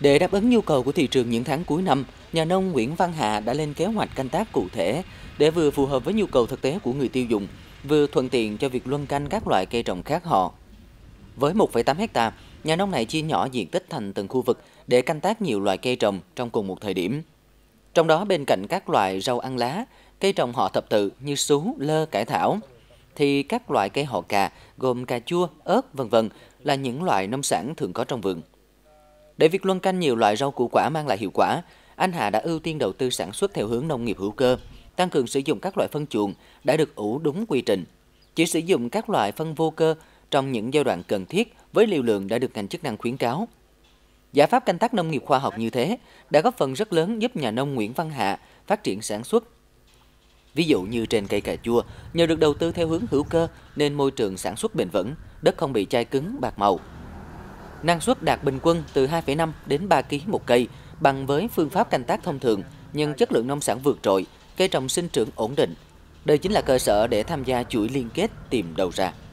Để đáp ứng nhu cầu của thị trường những tháng cuối năm, nhà nông Nguyễn Văn Hạ đã lên kế hoạch canh tác cụ thể để vừa phù hợp với nhu cầu thực tế của người tiêu dùng, vừa thuận tiện cho việc luân canh các loại cây trồng khác họ. Với 1,8 hecta, nhà nông này chia nhỏ diện tích thành từng khu vực để canh tác nhiều loại cây trồng trong cùng một thời điểm. Trong đó bên cạnh các loại rau ăn lá, cây trồng họ thập tự như sú, lơ, cải thảo, thì các loại cây họ cà gồm cà chua, ớt, vân vân là những loại nông sản thường có trong vườn. Để việc luân canh nhiều loại rau củ quả mang lại hiệu quả, anh Hà đã ưu tiên đầu tư sản xuất theo hướng nông nghiệp hữu cơ, tăng cường sử dụng các loại phân chuồng đã được ủ đúng quy trình. Chỉ sử dụng các loại phân vô cơ trong những giai đoạn cần thiết với liều lượng đã được ngành chức năng khuyến cáo. Giải pháp canh tác nông nghiệp khoa học như thế đã góp phần rất lớn giúp nhà nông Nguyễn Văn Hạ phát triển sản xuất. Ví dụ như trên cây cà chua, nhờ được đầu tư theo hướng hữu cơ nên môi trường sản xuất bền vững, đất không bị chai cứng, bạc màu, Năng suất đạt bình quân từ 2,5 đến 3 kg một cây, bằng với phương pháp canh tác thông thường, nhưng chất lượng nông sản vượt trội, cây trồng sinh trưởng ổn định. Đây chính là cơ sở để tham gia chuỗi liên kết tìm đầu ra.